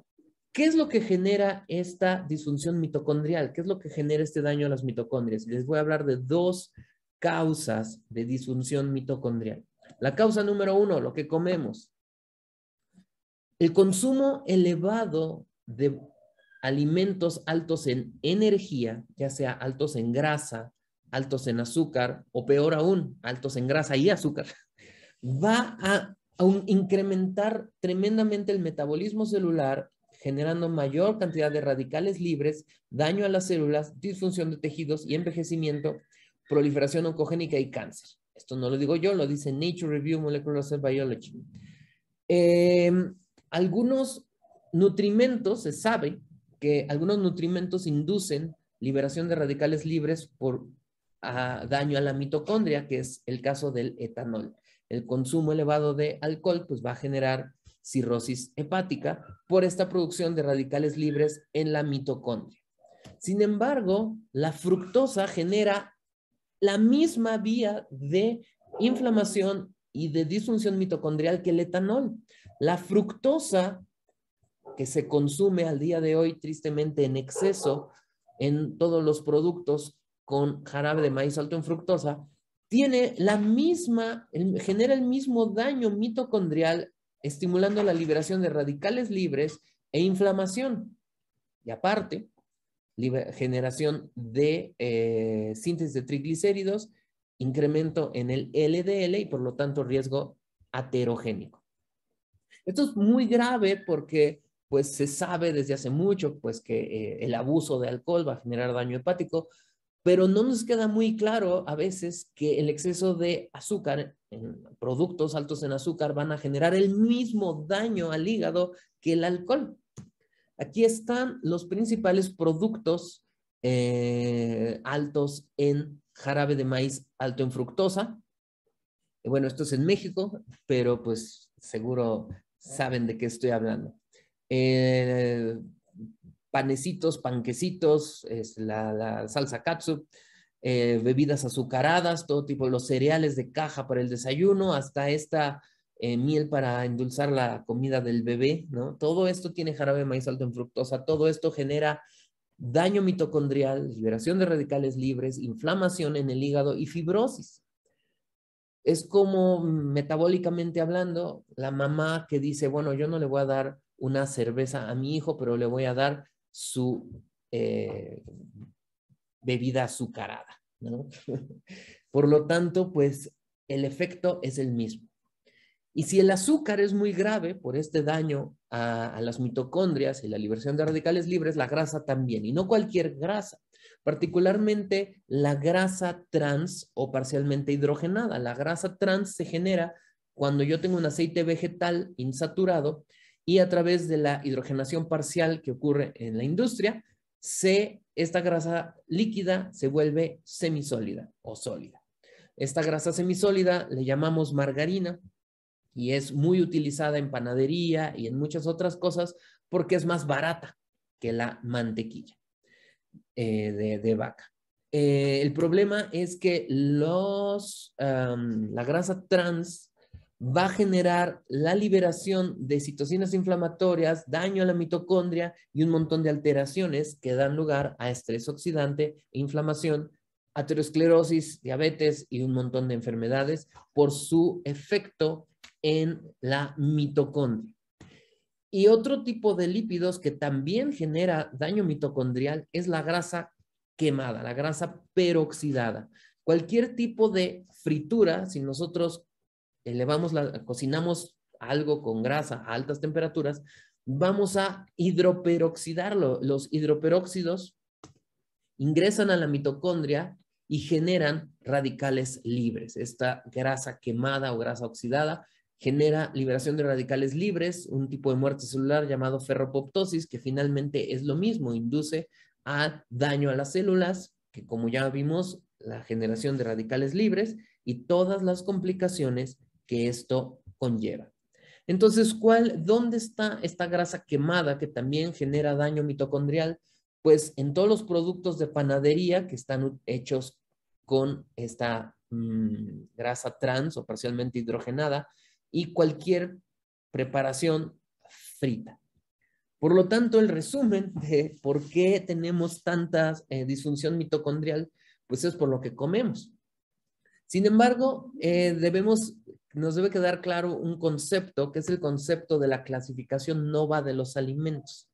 ¿qué es lo que genera esta disfunción mitocondrial? ¿Qué es lo que genera este daño a las mitocondrias? Les voy a hablar de dos causas de disfunción mitocondrial. La causa número uno, lo que comemos. El consumo elevado de alimentos altos en energía, ya sea altos en grasa, altos en azúcar o peor aún, altos en grasa y azúcar, va a, incrementar tremendamente el metabolismo celular, generando mayor cantidad de radicales libres, daño a las células, disfunción de tejidos y envejecimiento, proliferación oncogénica y cáncer. Esto no lo digo yo, lo dice Nature Review Molecular Cell Biology. Em, algunos nutrimentos, se sabe que algunos nutrimentos inducen liberación de radicales libres por daño a la mitocondria, que es el caso del etanol. El consumo elevado de alcohol pues, va a generar cirrosis hepática por esta producción de radicales libres en la mitocondria. Sin embargo, la fructosa genera la misma vía de inflamación y de disfunción mitocondrial que el etanol. La fructosa que se consume al día de hoy tristemente en exceso en todos los productos con jarabe de maíz alto en fructosa, tiene la misma, genera el mismo daño mitocondrial, estimulando la liberación de radicales libres e inflamación. Y aparte, generación de eh, síntesis de triglicéridos, incremento en el LDL y por lo tanto riesgo aterogénico. Esto es muy grave porque pues se sabe desde hace mucho pues que eh, el abuso de alcohol va a generar daño hepático, pero no nos queda muy claro a veces que el exceso de azúcar productos altos en azúcar van a generar el mismo daño al hígado que el alcohol. Aquí están los principales productos eh, altos en jarabe de maíz alto en fructosa. Eh, bueno, esto es en México, pero pues seguro saben de qué estoy hablando. Eh, panecitos, panquecitos, es la, salsa katsu, bebidas azucaradas, todo tipo, los cereales de caja para el desayuno, hasta esta eh, miel para endulzar la comida del bebé, ¿no? Todo esto tiene jarabe de maíz alto en fructosa, todo esto genera daño mitocondrial, liberación de radicales libres, inflamación en el hígado y fibrosis. Es como mm, metabólicamente hablando, la mamá que dice, bueno, yo no le voy a dar una cerveza a mi hijo, pero le voy a dar su eh, bebida azucarada. ¿no? Por lo tanto, pues el efecto es el mismo. Y si el azúcar es muy grave por este daño a, las mitocondrias y la liberación de radicales libres, la grasa también, y no cualquier grasa, particularmente la grasa trans o parcialmente hidrogenada. La grasa trans se genera cuando yo tengo un aceite vegetal insaturado y a través de la hidrogenación parcial que ocurre en la industria, se, esta grasa líquida se vuelve semisólida o sólida. Esta grasa semisólida le llamamos margarina y es muy utilizada en panadería y en muchas otras cosas porque es más barata que la mantequilla eh, de, vaca. Eh, el problema es que los, la grasa trans va a generar la liberación de citocinas inflamatorias, daño a la mitocondria y un montón de alteraciones que dan lugar a estrés oxidante, e inflamación, aterosclerosis, diabetes y un montón de enfermedades por su efecto en la mitocondria. Y otro tipo de lípidos que también genera daño mitocondrial es la grasa quemada, la grasa peroxidada. Cualquier tipo de fritura, si nosotros elevamos la, cocinamos algo con grasa a altas temperaturas, vamos a hidroperoxidarlo. Los hidroperóxidos ingresan a la mitocondria y generan radicales libres, esta grasa quemada o grasa oxidada genera liberación de radicales libres, un tipo de muerte celular llamado ferropoptosis, que finalmente es lo mismo, induce a daño a las células, que como ya vimos, la generación de radicales libres y todas las complicaciones que esto conlleva. Entonces, dónde está esta grasa quemada que también genera daño mitocondrial? Pues en todos los productos de panadería que están hechos con esta mm, grasa trans o parcialmente hidrogenada, y cualquier preparación frita. Por lo tanto, el resumen de por qué tenemos tanta eh, disfunción mitocondrial, pues es por lo que comemos. Sin embargo, eh, debemos nos debe quedar claro un concepto, que es el concepto de la clasificación nova de los alimentos.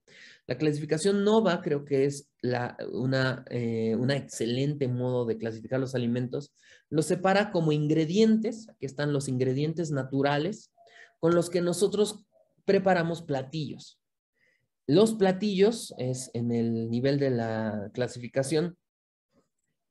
La clasificación nova creo que es la, una, eh, una, excelente modo de clasificar los alimentos. Los separa como ingredientes, aquí están los ingredientes naturales con los que nosotros preparamos platillos. Los platillos es en el nivel de la clasificación,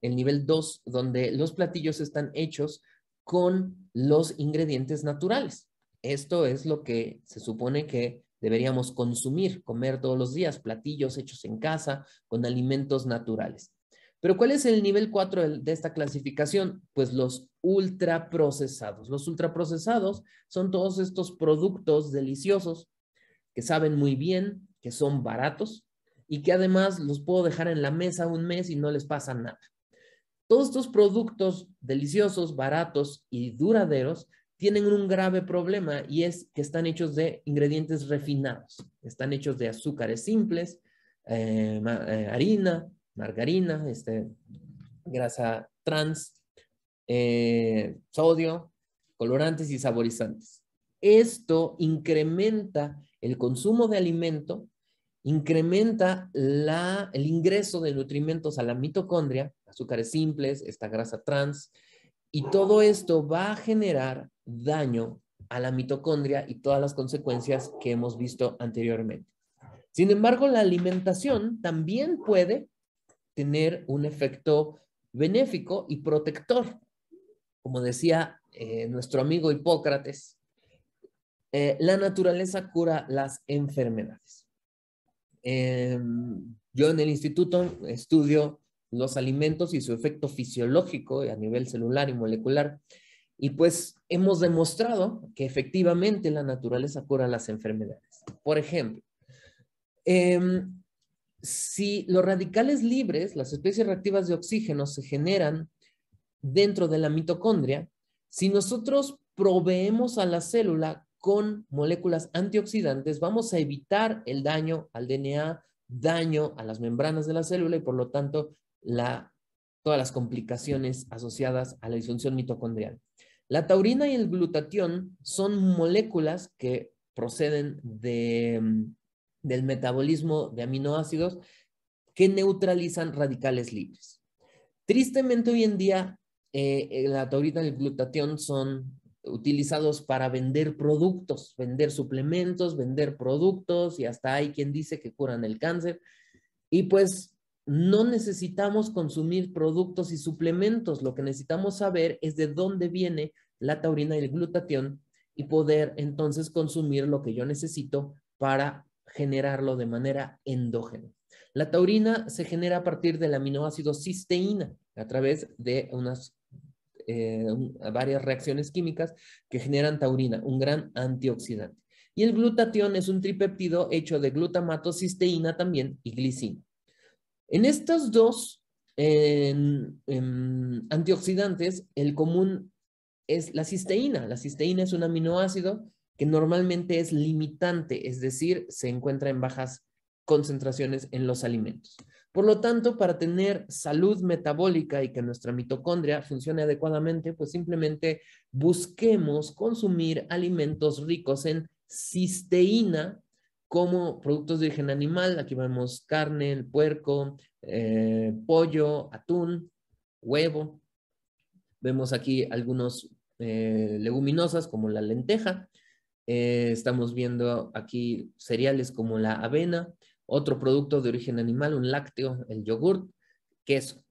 el nivel 2, donde los platillos están hechos con los ingredientes naturales. Esto es lo que se supone que deberíamos consumir, comer todos los días, platillos hechos en casa con alimentos naturales. Pero ¿cuál es el nivel 4 de esta clasificación? Pues los ultraprocesados. Los ultraprocesados son todos estos productos deliciosos que saben muy bien, que son baratos y que además los puedo dejar en la mesa un mes y no les pasa nada. Todos estos productos deliciosos, baratos y duraderos tienen un grave problema y es que están hechos de ingredientes refinados. Están hechos de azúcares simples, eh, eh, harina, margarina, este, grasa trans, eh, sodio, colorantes y saborizantes. Esto incrementa el consumo de alimento, incrementa la, el ingreso de nutrimentos a la mitocondria azúcares simples, esta grasa trans, y todo esto va a generar daño a la mitocondria y todas las consecuencias que hemos visto anteriormente. Sin embargo, la alimentación también puede tener un efecto benéfico y protector. Como decía eh, nuestro amigo Hipócrates, eh, la naturaleza cura las enfermedades. Em, yo en el instituto estudio los alimentos y su efecto fisiológico a nivel celular y molecular. Y pues hemos demostrado que efectivamente la naturaleza cura las enfermedades. Por ejemplo, em, si los radicales libres, las especies reactivas de oxígeno, se generan dentro de la mitocondria, si nosotros proveemos a la célula con moléculas antioxidantes, vamos a evitar el daño al DNA, daño a las membranas de la célula y por lo tanto la, todas las complicaciones asociadas a la disfunción mitocondrial. La taurina y el glutatión son moléculas que proceden mm, del metabolismo de aminoácidos que neutralizan radicales libres. Tristemente hoy en día eh, eh, la taurina y el glutatión son utilizados para vender productos, vender suplementos, vender productos y hasta hay quien dice que curan el cáncer. Y pues no necesitamos consumir productos y suplementos, lo que necesitamos saber es de dónde viene la taurina y el glutatión y poder entonces consumir lo que yo necesito para generarlo de manera endógena. La taurina se genera a partir del aminoácido cisteína a través de unas eh, varias reacciones químicas que generan taurina, un gran antioxidante. Y el glutatión es un tripeptido hecho de glutamato, cisteína también y glicina. En estos dos antioxidantes, el común es la cisteína. La cisteína es un aminoácido que normalmente es limitante, es decir, se encuentra en bajas concentraciones en los alimentos. Por lo tanto, para tener salud metabólica y que nuestra mitocondria funcione adecuadamente, pues simplemente busquemos consumir alimentos ricos en cisteína como productos de origen animal. Aquí vemos carne, el puerco, eh, pollo, atún, huevo. Vemos aquí algunos eh, leguminosas como la lenteja. Eh, estamos viendo aquí cereales como la avena, otro producto de origen animal, un lácteo, el yogurt, queso.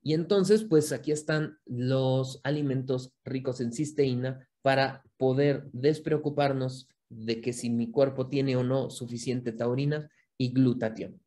Y entonces, pues aquí están los alimentos ricos en cisteína para poder despreocuparnos de que si mi cuerpo tiene o no suficiente taurina y glutatión.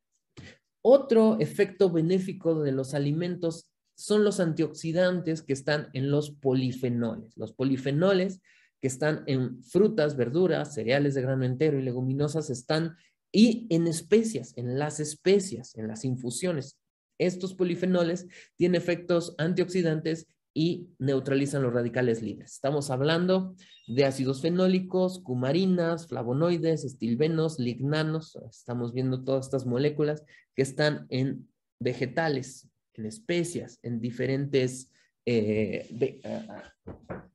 Otro efecto benéfico de los alimentos son los antioxidantes que están en los polifenoles. Los polifenoles que están en frutas, verduras, cereales de grano entero y leguminosas están y en especias, en las especias, en las infusiones. Estos polifenoles tienen efectos antioxidantes y neutralizan los radicales libres. Estamos hablando de ácidos fenólicos, cumarinas, flavonoides, estilbenos, lignanos. Estamos viendo todas estas moléculas que están en vegetales, en especias, en diferentes eh, ah, ah,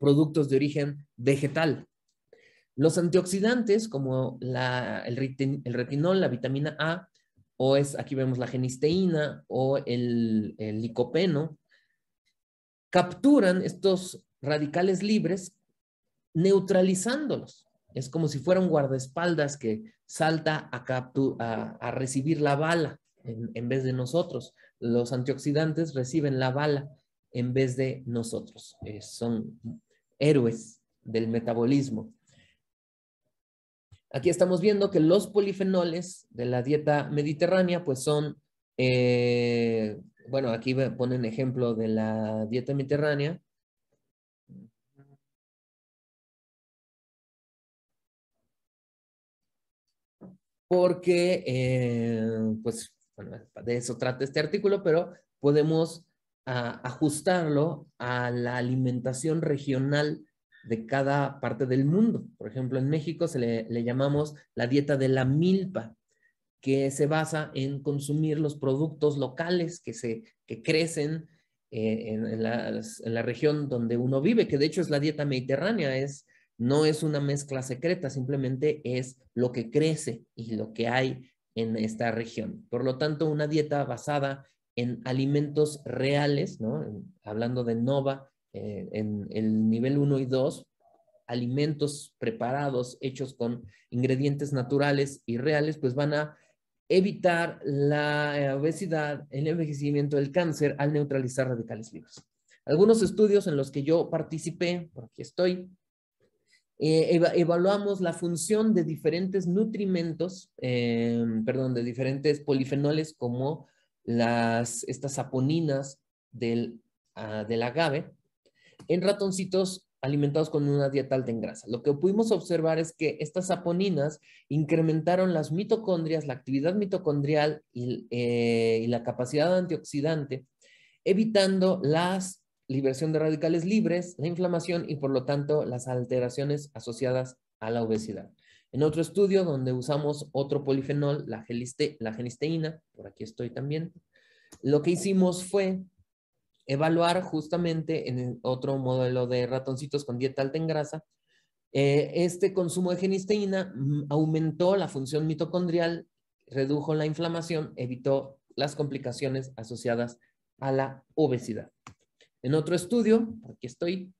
productos de origen vegetal. Los antioxidantes como el, retinol, la vitamina A, o es, aquí vemos la genisteína o el licopeno, capturan estos radicales libres neutralizándolos. Es como si fueran un guardaespaldas que salta a, a recibir la bala en, vez de nosotros. Los antioxidantes reciben la bala en vez de nosotros. Eh, son héroes del metabolismo. Aquí estamos viendo que los polifenoles de la dieta mediterránea pues son eh, bueno, aquí ponen ejemplo de la dieta mediterránea. Porque, eh, pues, bueno, de eso trata este artículo, pero podemos ah, ajustarlo a la alimentación regional de cada parte del mundo. Por ejemplo, en México se le llamamos la dieta de la milpa que se basa en consumir los productos locales que, se, crecen eh, en, la, región donde uno vive, que de hecho es la dieta mediterránea, es, no es una mezcla secreta, simplemente es lo que crece y lo que hay en esta región. Por lo tanto, una dieta basada en alimentos reales, ¿no? hablando de Nova, eh, en el nivel 1 y 2, alimentos preparados, hechos con ingredientes naturales y reales, pues van a evitar la eh, obesidad, el envejecimiento, el cáncer al neutralizar radicales libres. Algunos estudios en los que yo participé, por aquí estoy, eh, evaluamos la función de diferentes nutrimentos, eh, perdón, de diferentes polifenoles como las, estas saponinas del, ah, del agave en ratoncitos alimentados con una dieta alta en grasa. Lo que pudimos observar es que estas aponinas incrementaron las mitocondrias, la actividad mitocondrial y, eh, la capacidad antioxidante, evitando la liberación de radicales libres, la inflamación y por lo tanto las alteraciones asociadas a la obesidad. En otro estudio donde usamos otro polifenol, la genisteína, por aquí estoy también, lo que hicimos fue evaluar justamente en otro modelo de ratoncitos con dieta alta en grasa, eh, este consumo de genisteína mm, aumentó la función mitocondrial, redujo la inflamación, evitó las complicaciones asociadas a la obesidad. En otro estudio, aquí estoy,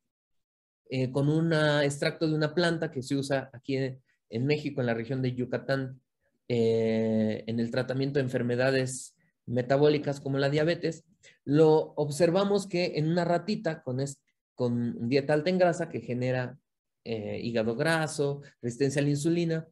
eh, con un extracto de una planta que se usa aquí en, México, en la región de Yucatán, eh, en el tratamiento de enfermedades metabólicas como la diabetes, lo observamos que en una ratita con, dieta alta en grasa que genera eh, hígado graso, resistencia a la insulina,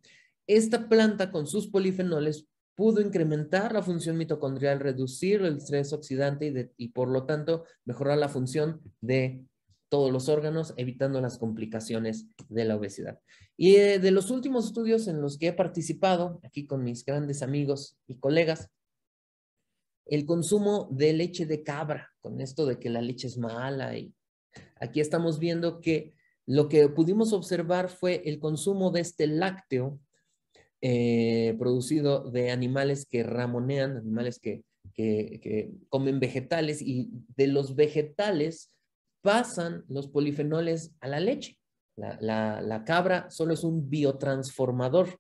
esta planta con sus polifenoles pudo incrementar la función mitocondrial, reducir el estrés oxidante y, por lo tanto mejorar la función de todos los órganos, evitando las complicaciones de la obesidad. Y eh, de los últimos estudios en los que he participado, aquí con mis grandes amigos y colegas, el consumo de leche de cabra, con esto de que la leche es mala. Y aquí estamos viendo que lo que pudimos observar fue el consumo de este lácteo eh, producido de animales que ramonean, animales que, comen vegetales y de los vegetales pasan los polifenoles a la leche. La, cabra solo es un biotransformador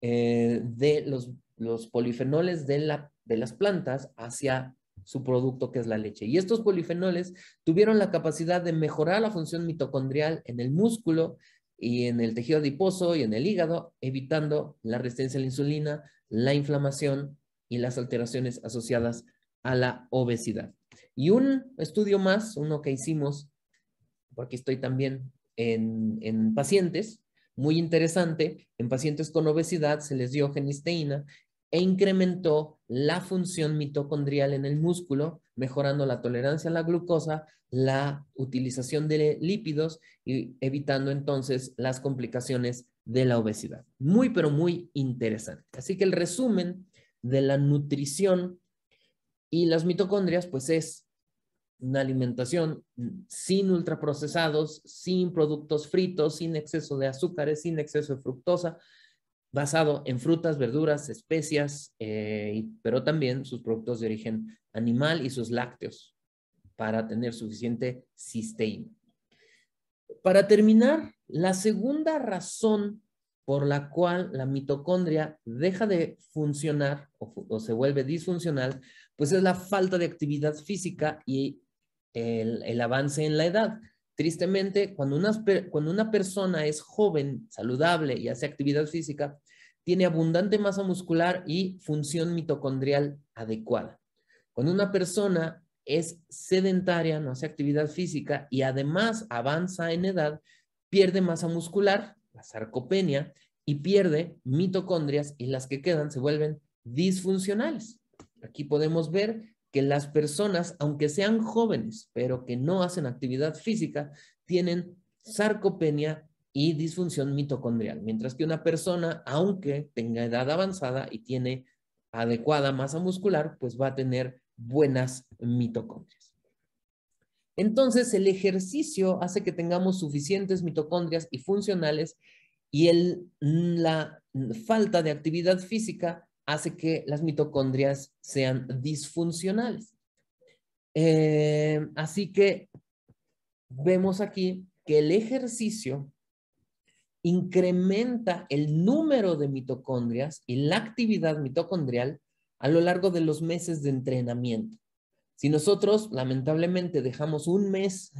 eh, de los, los polifenoles de la de las plantas hacia su producto que es la leche. Y estos polifenoles tuvieron la capacidad de mejorar la función mitocondrial en el músculo y en el tejido adiposo y en el hígado, evitando la resistencia a la insulina, la inflamación y las alteraciones asociadas a la obesidad. Y un estudio más, uno que hicimos, porque estoy también en, en pacientes, muy interesante, en pacientes con obesidad se les dio genisteína e incrementó la función mitocondrial en el músculo, mejorando la tolerancia a la glucosa, la utilización de lípidos y evitando entonces las complicaciones de la obesidad. Muy, pero muy interesante. Así que el resumen de la nutrición y las mitocondrias, pues es una alimentación sin ultraprocesados, sin productos fritos, sin exceso de azúcares, sin exceso de fructosa, basado en frutas, verduras, especias, eh, pero también sus productos de origen animal y sus lácteos para tener suficiente cisteína. Para terminar, la segunda razón por la cual la mitocondria deja de funcionar o, se vuelve disfuncional, pues es la falta de actividad física y el avance en la edad. Tristemente, cuando una, cuando una persona es joven, saludable y hace actividad física, tiene abundante masa muscular y función mitocondrial adecuada. Cuando una persona es sedentaria, no hace actividad física y además avanza en edad, pierde masa muscular, la sarcopenia, y pierde mitocondrias y las que quedan se vuelven disfuncionales. Aquí podemos ver que las personas, aunque sean jóvenes, pero que no hacen actividad física, tienen sarcopenia y disfunción mitocondrial, mientras que una persona, aunque tenga edad avanzada y tiene adecuada masa muscular, pues va a tener buenas mitocondrias. Entonces, el ejercicio hace que tengamos suficientes mitocondrias y funcionales y el, la falta de actividad física hace que las mitocondrias sean disfuncionales. Eh, así que vemos aquí que el ejercicio incrementa el número de mitocondrias y la actividad mitocondrial a lo largo de los meses de entrenamiento. Si nosotros lamentablemente dejamos un mes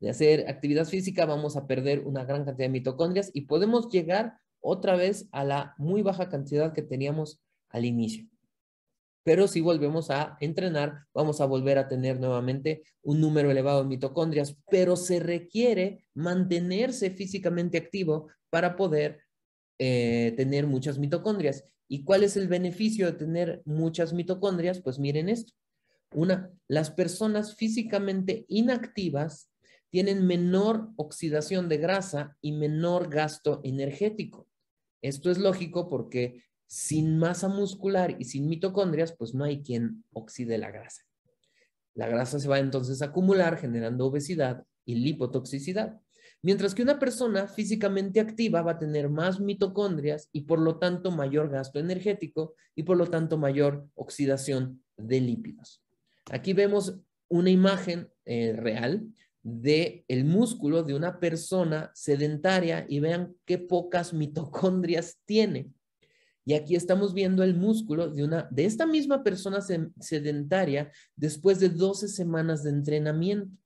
de hacer actividad física, vamos a perder una gran cantidad de mitocondrias y podemos llegar otra vez a la muy baja cantidad que teníamos al inicio. Pero si volvemos a entrenar, vamos a volver a tener nuevamente un número elevado de mitocondrias, pero se requiere mantenerse físicamente activo para poder eh, tener muchas mitocondrias. ¿Y cuál es el beneficio de tener muchas mitocondrias? Pues miren esto. Una, las personas físicamente inactivas tienen menor oxidación de grasa y menor gasto energético. Esto es lógico porque sin masa muscular y sin mitocondrias, pues no hay quien oxide la grasa. La grasa se va entonces a acumular generando obesidad y lipotoxicidad. Mientras que una persona físicamente activa va a tener más mitocondrias y por lo tanto mayor gasto energético y por lo tanto mayor oxidación de lípidos. Aquí vemos una imagen eh, real de el músculo de una persona sedentaria y vean qué pocas mitocondrias tiene. Y aquí estamos viendo el músculo de, una, de esta misma persona sedentaria después de 12 semanas de entrenamiento.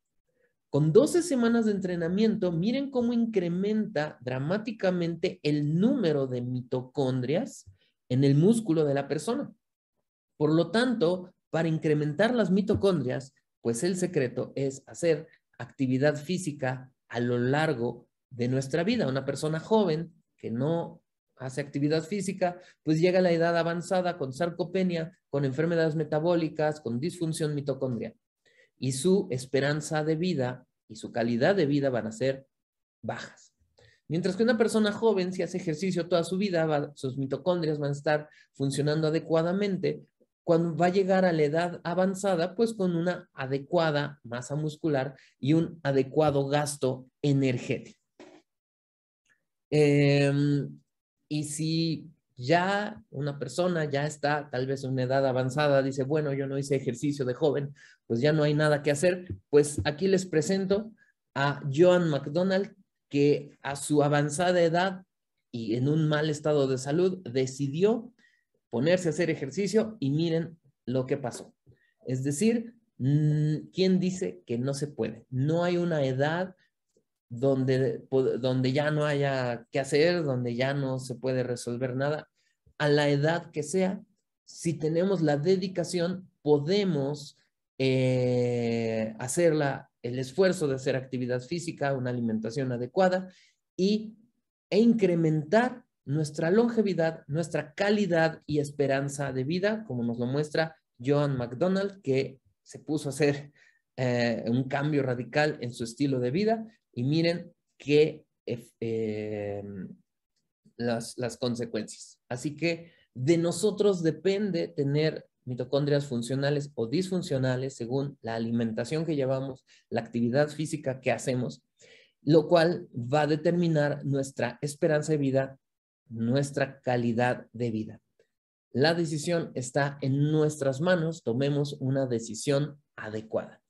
Con 12 semanas de entrenamiento, miren cómo incrementa dramáticamente el número de mitocondrias en el músculo de la persona. Por lo tanto, para incrementar las mitocondrias, pues el secreto es hacer actividad física a lo largo de nuestra vida. Una persona joven que no hace actividad física, pues llega a la edad avanzada con sarcopenia, con enfermedades metabólicas, con disfunción mitocondrial. Y su esperanza de vida y su calidad de vida van a ser bajas. Mientras que una persona joven, si hace ejercicio toda su vida, sus mitocondrias van a estar funcionando adecuadamente. Cuando va a llegar a la edad avanzada, pues con una adecuada masa muscular y un adecuado gasto energético. Em, y si ya una persona ya está tal vez en una edad avanzada, dice, bueno, yo no hice ejercicio de joven, pues ya no hay nada que hacer, pues aquí les presento a Joan McDonald, que a su avanzada edad y en un mal estado de salud decidió ponerse a hacer ejercicio y miren lo que pasó. Es decir, mm, ¿quién dice que no se puede? No hay una edad donde, donde ya no haya que hacer, donde ya no se puede resolver nada, a la edad que sea, si tenemos la dedicación, podemos hacer eh, hacerla, el esfuerzo de hacer actividad física, una alimentación adecuada y, e incrementar nuestra longevidad, nuestra calidad y esperanza de vida, como nos lo muestra John McDonald, que se puso a hacer eh, un cambio radical en su estilo de vida, y miren qué eh, las, las consecuencias. Así que de nosotros depende tener mitocondrias funcionales o disfuncionales según la alimentación que llevamos, la actividad física que hacemos, lo cual va a determinar nuestra esperanza de vida, nuestra calidad de vida. La decisión está en nuestras manos, tomemos una decisión adecuada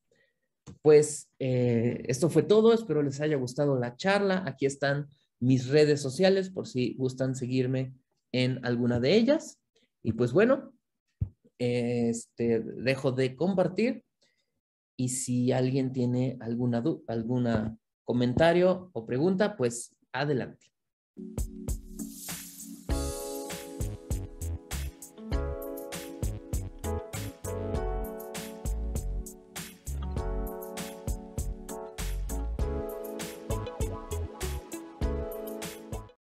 pues eh, esto fue todo, espero les haya gustado la charla. Aquí están mis redes sociales por si gustan seguirme en alguna de ellas. Y pues bueno, este, dejo de compartir y si alguien tiene alguna, alguna comentario o pregunta, pues adelante.